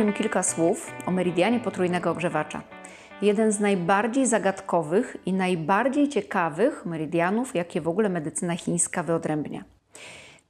powiem kilka słów o meridianie potrójnego ogrzewacza. Jeden z najbardziej zagadkowych i najbardziej ciekawych meridianów, jakie w ogóle medycyna chińska wyodrębnia.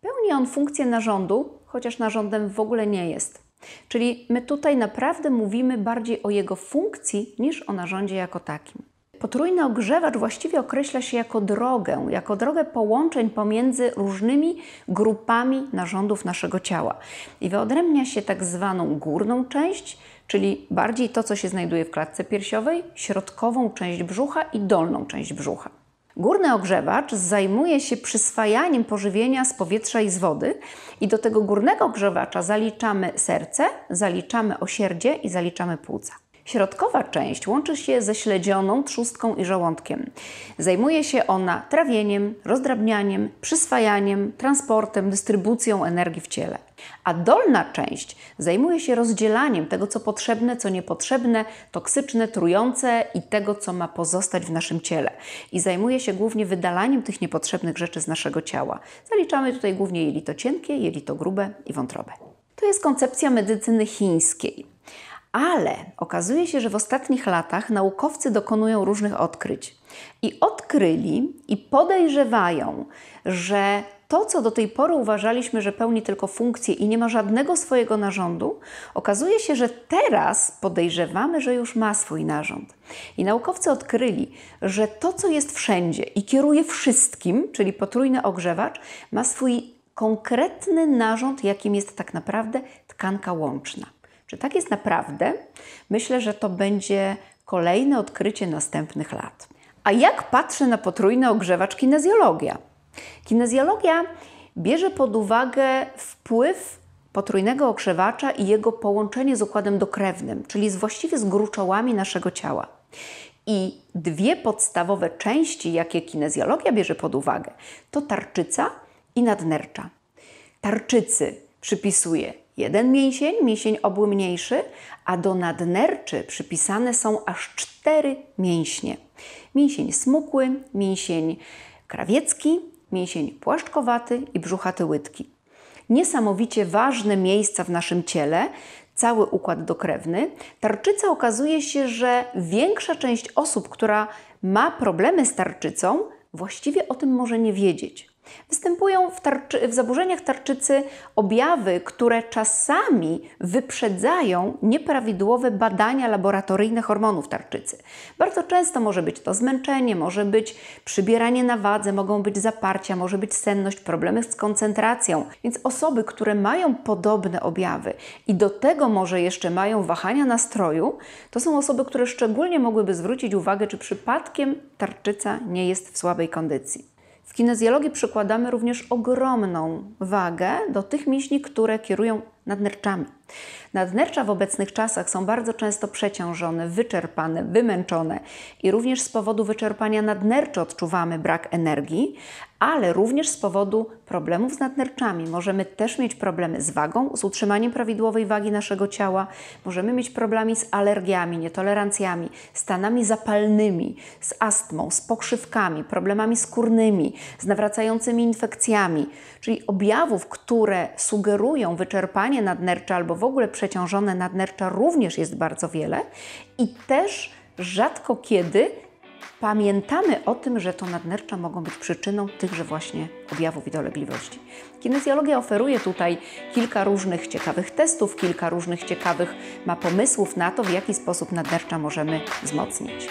Pełni on funkcję narządu, chociaż narządem w ogóle nie jest. Czyli my tutaj naprawdę mówimy bardziej o jego funkcji niż o narządzie jako takim. Potrójny ogrzewacz właściwie określa się jako drogę, jako drogę połączeń pomiędzy różnymi grupami narządów naszego ciała. I wyodrębnia się tak zwaną górną część, czyli bardziej to, co się znajduje w klatce piersiowej, środkową część brzucha i dolną część brzucha. Górny ogrzewacz zajmuje się przyswajaniem pożywienia z powietrza i z wody i do tego górnego ogrzewacza zaliczamy serce, zaliczamy osierdzie i zaliczamy płuca. Środkowa część łączy się ze śledzioną, trzustką i żołądkiem. Zajmuje się ona trawieniem, rozdrabnianiem, przyswajaniem, transportem, dystrybucją energii w ciele. A dolna część zajmuje się rozdzielaniem tego, co potrzebne, co niepotrzebne, toksyczne, trujące i tego, co ma pozostać w naszym ciele. I zajmuje się głównie wydalaniem tych niepotrzebnych rzeczy z naszego ciała. Zaliczamy tutaj głównie jelito cienkie, jelito grube i wątrobę. To jest koncepcja medycyny chińskiej. Ale okazuje się, że w ostatnich latach naukowcy dokonują różnych odkryć i odkryli i podejrzewają, że to, co do tej pory uważaliśmy, że pełni tylko funkcję i nie ma żadnego swojego narządu, okazuje się, że teraz podejrzewamy, że już ma swój narząd. I naukowcy odkryli, że to, co jest wszędzie i kieruje wszystkim, czyli potrójny ogrzewacz, ma swój konkretny narząd, jakim jest tak naprawdę tkanka łączna. Czy tak jest naprawdę? Myślę, że to będzie kolejne odkrycie następnych lat. A jak patrzy na potrójny ogrzewacz kinezjologia? Kinezjologia bierze pod uwagę wpływ potrójnego ogrzewacza i jego połączenie z układem dokrewnym, czyli z właściwie z gruczołami naszego ciała. I dwie podstawowe części, jakie kinezjologia bierze pod uwagę, to tarczyca i nadnercza. Tarczycy przypisuje jeden mięsień, mięsień obły mniejszy, a do nadnerczy przypisane są aż cztery mięśnie. Mięsień smukły, mięsień krawiecki, mięsień płaszczkowaty i brzuchaty łydki. Niesamowicie ważne miejsca w naszym ciele, cały układ dokrewny, tarczyca okazuje się, że większa część osób, która ma problemy z tarczycą, właściwie o tym może nie wiedzieć. Występują w, tarczy, w zaburzeniach tarczycy objawy, które czasami wyprzedzają nieprawidłowe badania laboratoryjne hormonów tarczycy. Bardzo często może być to zmęczenie, może być przybieranie na wadze, mogą być zaparcia, może być senność, problemy z koncentracją. Więc osoby, które mają podobne objawy i do tego może jeszcze mają wahania nastroju, to są osoby, które szczególnie mogłyby zwrócić uwagę, czy przypadkiem tarczyca nie jest w słabej kondycji. W kinezjologii przykładamy również ogromną wagę do tych mięśni, które kierują nadnerczami. Nadnercza w obecnych czasach są bardzo często przeciążone, wyczerpane, wymęczone i również z powodu wyczerpania nadnerczy odczuwamy brak energii, ale również z powodu problemów z nadnerczami. Możemy też mieć problemy z wagą, z utrzymaniem prawidłowej wagi naszego ciała, możemy mieć problemy z alergiami, nietolerancjami, stanami zapalnymi, z astmą, z pokrzywkami, problemami skórnymi, z nawracającymi infekcjami, czyli objawów, które sugerują wyczerpanie nadnercza albo w ogóle przeciążone nadnercza również jest bardzo wiele i też rzadko kiedy pamiętamy o tym, że to nadnercza mogą być przyczyną tychże właśnie objawów i dolegliwości. Kinezjologia oferuje tutaj kilka różnych ciekawych testów, kilka różnych ciekawych ma pomysłów na to, w jaki sposób nadnercza możemy wzmocnić.